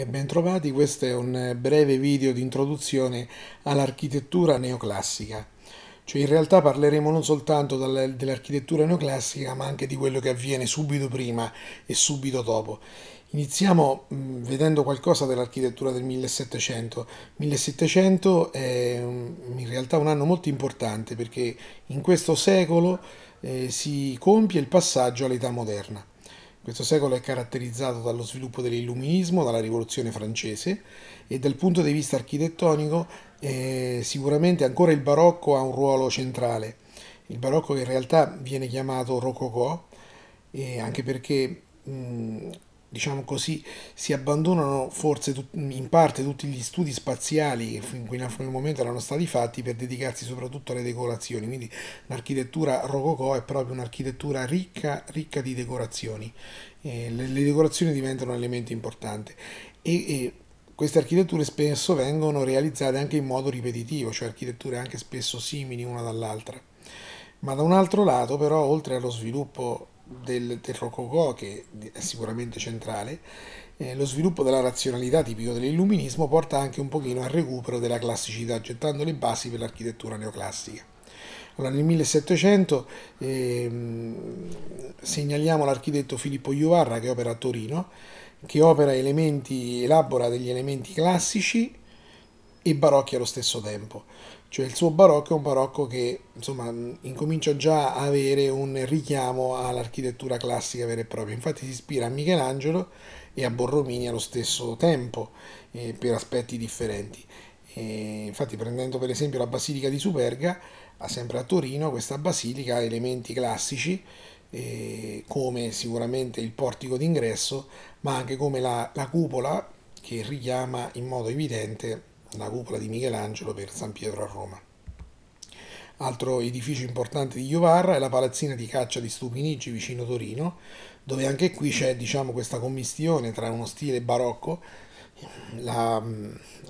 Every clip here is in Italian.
e bentrovati, questo è un eh, breve video di introduzione all'architettura neoclassica. Cioè in realtà parleremo non soltanto dell'architettura neoclassica ma anche di quello che avviene subito prima e subito dopo. Iniziamo mm, vedendo qualcosa dell'architettura del 1700. 1700 è in realtà un anno molto importante perché in questo secolo eh, si compie il passaggio all'età moderna. Questo secolo è caratterizzato dallo sviluppo dell'illuminismo, dalla rivoluzione francese e dal punto di vista architettonico eh, sicuramente ancora il barocco ha un ruolo centrale. Il barocco in realtà viene chiamato rococò eh, anche perché mh, diciamo così, si abbandonano forse in parte tutti gli studi spaziali che fin qui nel momento erano stati fatti per dedicarsi soprattutto alle decorazioni, quindi l'architettura rococò è proprio un'architettura ricca, ricca di decorazioni, eh, le, le, decorazioni diventano un elemento importante e, e queste architetture spesso vengono realizzate anche in modo ripetitivo, cioè architetture anche spesso simili una dall'altra. Ma da un altro lato però, oltre allo sviluppo del, del Rococò, che è sicuramente centrale, eh, lo sviluppo della razionalità tipico dell'illuminismo porta anche un pochino al recupero della classicità, gettando le basi per l'architettura neoclassica. Allora, nel 1700 eh, segnaliamo l'architetto Filippo Iuvarra che opera a Torino, che elementi, elabora degli elementi classici e barocchi allo stesso tempo. Cioè il suo barocco è un barocco che insomma incomincia già a avere un richiamo all'architettura classica vera e propria. Infatti si ispira a Michelangelo e a Borromini allo stesso tempo eh, per aspetti differenti. E infatti prendendo per esempio la Basilica di Superga, sempre a Torino, questa basilica ha elementi classici eh, come sicuramente il portico d'ingresso, ma anche come la, la cupola che richiama in modo evidente la cupola di Michelangelo per San Pietro a Roma. Altro edificio importante di Iovarra è la palazzina di caccia di Stupinigi vicino Torino, dove anche qui c'è diciamo, questa commistione tra uno stile barocco, la,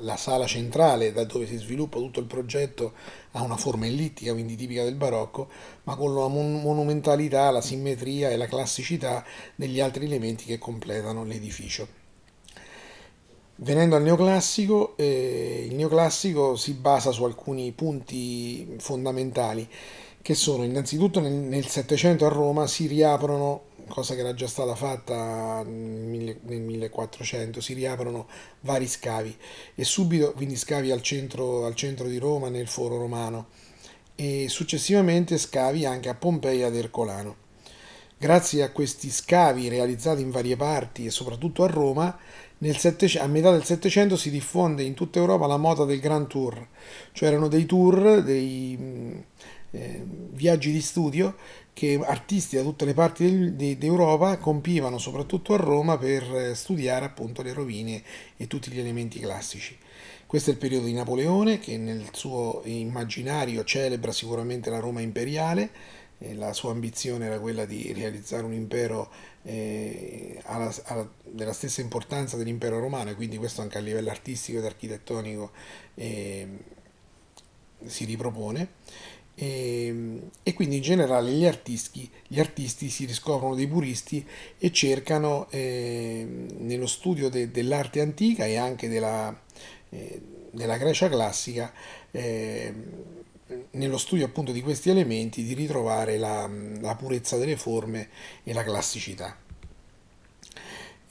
la, sala centrale da dove si sviluppa tutto il progetto ha una forma ellittica, quindi tipica del barocco, ma con la mon monumentalità, la simmetria e la classicità degli altri elementi che completano l'edificio. Venendo al neoclassico, eh, il neoclassico si basa su alcuni punti fondamentali che sono innanzitutto nel, nel 700 a Roma si riaprono, cosa che era già stata fatta nel 1400, si riaprono vari scavi e subito quindi scavi al centro, al centro di Roma nel foro romano e successivamente scavi anche a Pompei ad Ercolano. Grazie a questi scavi realizzati in varie parti e soprattutto a Roma Sette, a metà del Settecento si diffonde in tutta Europa la moda del Grand Tour, cioè erano dei tour, dei mm, eh, viaggi di studio che artisti da tutte le parti d'Europa compivano soprattutto a Roma per eh, studiare appunto le rovine e tutti gli elementi classici. Questo è il periodo di Napoleone che nel suo immaginario celebra sicuramente la Roma imperiale, la sua ambizione era quella di realizzare un impero eh, alla, alla, della stessa importanza dell'impero romano e quindi questo anche a livello artistico ed architettonico eh, si ripropone e, ehm, e, quindi in generale gli artisti, gli artisti, si riscoprono dei puristi e cercano eh, nello studio de, dell'arte antica e anche della, eh, della Grecia classica ehm, nello studio appunto di questi elementi di ritrovare la, la purezza delle forme e la classicità.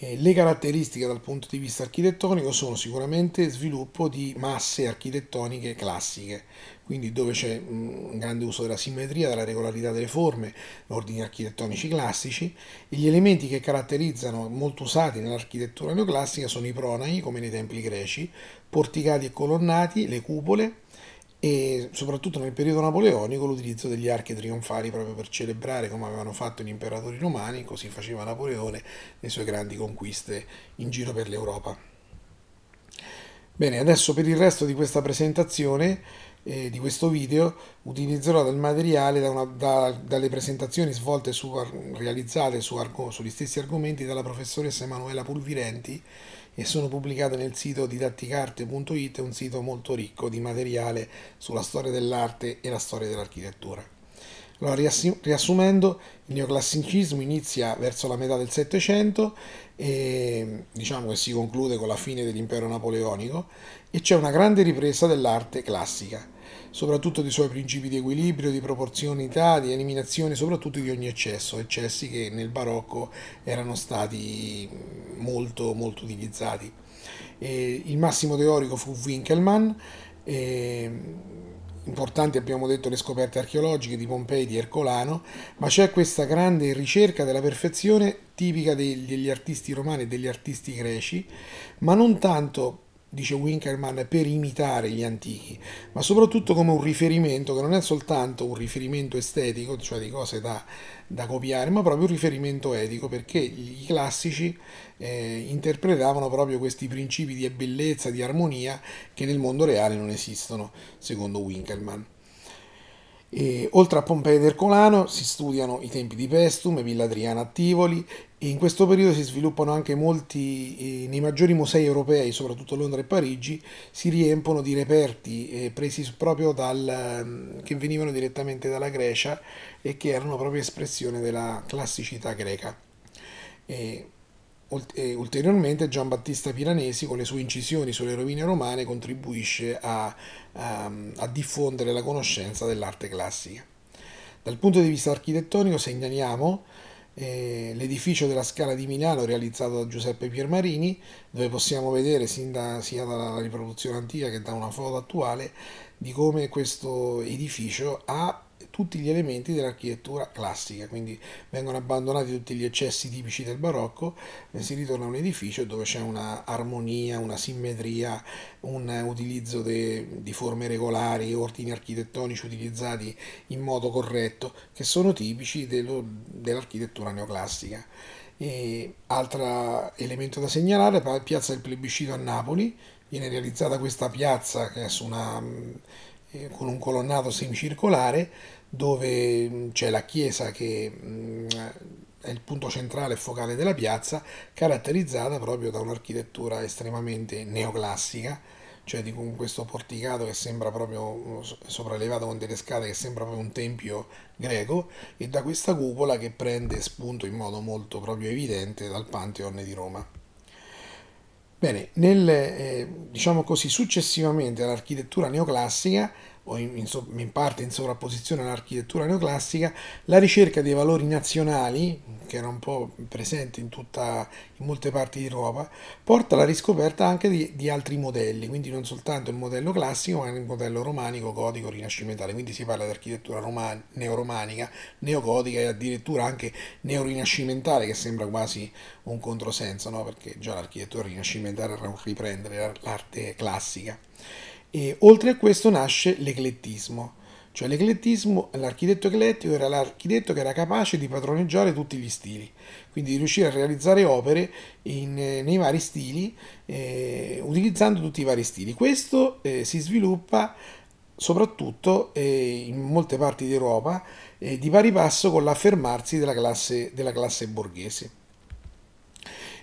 le caratteristiche dal punto di vista architettonico sono sicuramente sviluppo di masse architettoniche classiche, quindi dove c'è mm, un grande uso della simmetria, della regolarità delle forme, ordini architettonici classici. E gli elementi che caratterizzano, molto usati nell'architettura neoclassica, sono i pronai, come nei templi greci, porticati e colonnati, le cupole, e soprattutto nel periodo napoleonico l'utilizzo degli archi trionfali proprio per celebrare come avevano fatto gli imperatori romani, così faceva Napoleone le sue grandi conquiste in giro per l'Europa. Bene, adesso per il resto di questa presentazione, eh, di questo video, utilizzerò del materiale da una, da, dalle presentazioni svolte su, realizzate su, sugli stessi argomenti dalla professoressa Emanuela Pulvirenti, e sono pubblicate nel sito didatticarte.it, un sito molto ricco di materiale sulla storia dell'arte e la storia dell'architettura. Allora, riassumendo, il neoclassicismo inizia verso la metà del Settecento e diciamo che si conclude con la fine dell'impero napoleonico e c'è una grande ripresa dell'arte classica soprattutto dei suoi principi di equilibrio, di proporzionalità, di eliminazione soprattutto di ogni eccesso, eccessi che nel barocco erano stati molto, molto utilizzati. E il massimo teorico fu Winkelmann, e importanti abbiamo detto le scoperte archeologiche di Pompei, e di Ercolano, ma c'è questa grande ricerca della perfezione tipica degli artisti romani e degli artisti greci, ma non tanto dice Winkelmann, per imitare gli antichi, ma soprattutto come un riferimento che non è soltanto un riferimento estetico, cioè di cose da, da copiare, ma proprio un riferimento etico, perché i classici eh, interpretavano proprio questi principi di bellezza, di armonia, che nel mondo reale non esistono, secondo Winkelmann. E, oltre a Pompei ed Ercolano si studiano i tempi di Pestum, Villa Adriana a Tivoli, in questo periodo si sviluppano anche molti, eh, nei maggiori musei europei, soprattutto Londra e Parigi, si riempono di reperti eh, presi proprio dal, mm, che venivano direttamente dalla Grecia e che erano proprio espressione della classicità greca. E, ulteriormente Gian Battista Piranesi con le sue incisioni sulle rovine romane contribuisce a, a, a diffondere la conoscenza dell'arte classica. Dal punto di vista architettonico segnaliamo eh, l'edificio della Scala di Milano realizzato da Giuseppe Piermarini, dove possiamo vedere da, sia dalla riproduzione antica che da una foto attuale di come questo edificio ha tutti gli elementi dell'architettura classica, quindi vengono abbandonati tutti gli eccessi tipici del barocco, e eh, si ritorna a un edificio dove c'è una armonia, una simmetria, un utilizzo de, di forme regolari, ordini architettonici utilizzati in modo corretto, che sono tipici dello, dell'architettura neoclassica. altro elemento da segnalare, è la piazza del plebiscito a Napoli, viene realizzata questa piazza che è su una, mm, eh, con un colonnato semicircolare dove mm, c'è la chiesa che mm, è il punto centrale e focale della piazza, caratterizzata proprio da un'architettura estremamente neoclassica, cioè di questo porticato che sembra proprio sopraelevato con delle scale che sembra proprio un tempio greco e da questa cupola che prende spunto in modo molto proprio evidente dal Pantheon di Roma. Bene, nel, eh, diciamo così, successivamente all'architettura neoclassica o in, so, in parte in sovrapposizione all'architettura neoclassica, la ricerca dei valori nazionali, che era un po' presente in, tutta, in molte parti d'Europa, porta alla riscoperta anche di, di, altri modelli, quindi non soltanto il modello classico, ma anche il modello romanico, gotico, rinascimentale, quindi si parla di architettura roman- neoromanica, neogotica e addirittura anche neorinascimentale, che sembra quasi un controsenso, no? perché già l'architettura rinascimentale era un riprendere l'arte classica. E oltre a questo nasce l'eclettismo, cioè l'eclettismo, l'architetto eclettico era l'architetto che era capace di padroneggiare tutti gli stili, quindi di riuscire a realizzare opere in, eh, nei vari stili, eh, utilizzando tutti i vari stili. Questo eh, si sviluppa soprattutto eh, in molte parti d'Europa, eh, di pari passo con l'affermarsi della classe, della classe borghese.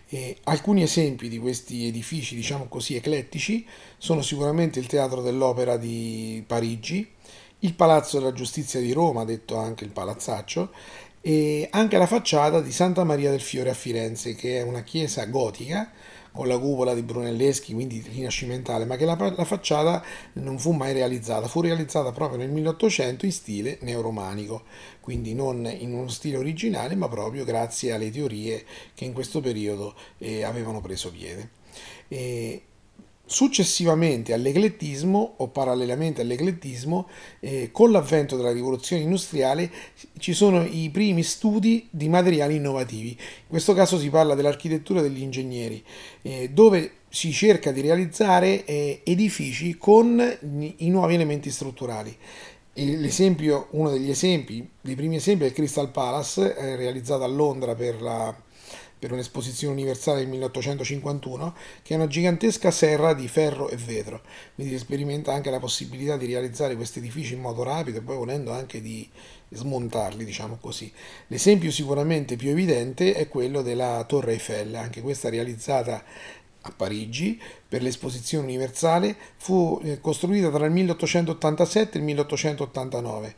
Eh, alcuni esempi di questi edifici, diciamo così, eclettici sono sicuramente il Teatro dell'Opera di Parigi, il Palazzo della Giustizia di Roma, detto anche il Palazzaccio, e anche la facciata di Santa Maria del Fiore a Firenze, che è una chiesa gotica con la cupola di Brunelleschi, quindi rinascimentale, ma che la, la facciata non fu mai realizzata, fu realizzata proprio nel 1800 in stile neoromanico, quindi non in uno stile originale, ma proprio grazie alle teorie che in questo periodo eh, avevano preso piede. E, Successivamente all'eclettismo o parallelamente all'eclettismo, eh, con l'avvento della rivoluzione industriale ci sono i primi studi di materiali innovativi. In questo caso si parla dell'architettura degli ingegneri, eh, dove si cerca di realizzare eh, edifici con i nuovi elementi strutturali. uno degli esempi, dei primi esempi è il Crystal Palace, eh, realizzato a Londra per la per un'esposizione universale del 1851, che è una gigantesca serra di ferro e vetro. Quindi si sperimenta anche la possibilità di realizzare questi edifici in modo rapido e poi volendo anche di smontarli, diciamo così. L'esempio sicuramente più evidente è quello della Torre Eiffel, anche questa realizzata a Parigi per l'esposizione universale fu eh, costruita tra il 1887 e il 1889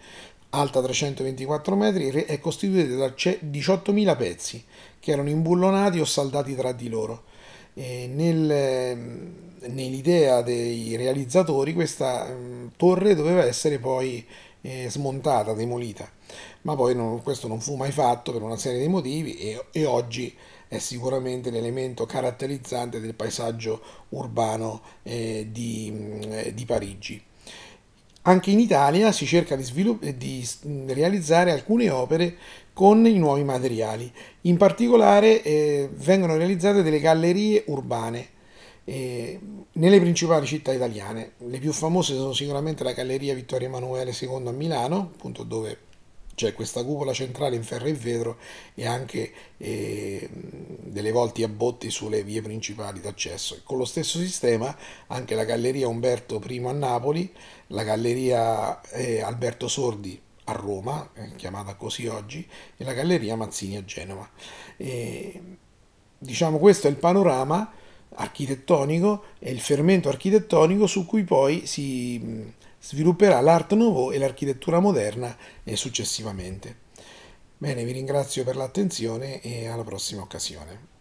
alta 324 metri, è costituita da 18.000 pezzi che erano imbullonati o saldati tra di loro. Nel, ehm, nell'idea dei realizzatori questa ehm, torre doveva essere poi eh, smontata, demolita, ma poi non, questo non fu mai fatto per una serie di motivi e, e oggi è sicuramente l'elemento caratterizzante del paesaggio urbano eh, di, mm, eh, di Parigi. Anche in Italia si cerca di, svilupp- di realizzare alcune opere con i nuovi materiali. In particolare eh, vengono realizzate delle gallerie urbane eh, nelle principali città italiane. Le più famose sono sicuramente la Galleria Vittorio Emanuele II a Milano, appunto dove cioè questa cupola centrale in ferro e vetro e anche eh, delle volte a botti sulle vie principali d'accesso. E con lo stesso sistema anche la Galleria Umberto I a Napoli, la Galleria eh, Alberto Sordi a Roma, eh, chiamata così oggi, e la Galleria Mazzini a Genova. E, diciamo questo è il panorama architettonico e il fermento architettonico su cui poi si svilupperà l'Art Nouveau e l'architettura moderna e eh, successivamente. Bene, vi ringrazio per l'attenzione e alla prossima occasione.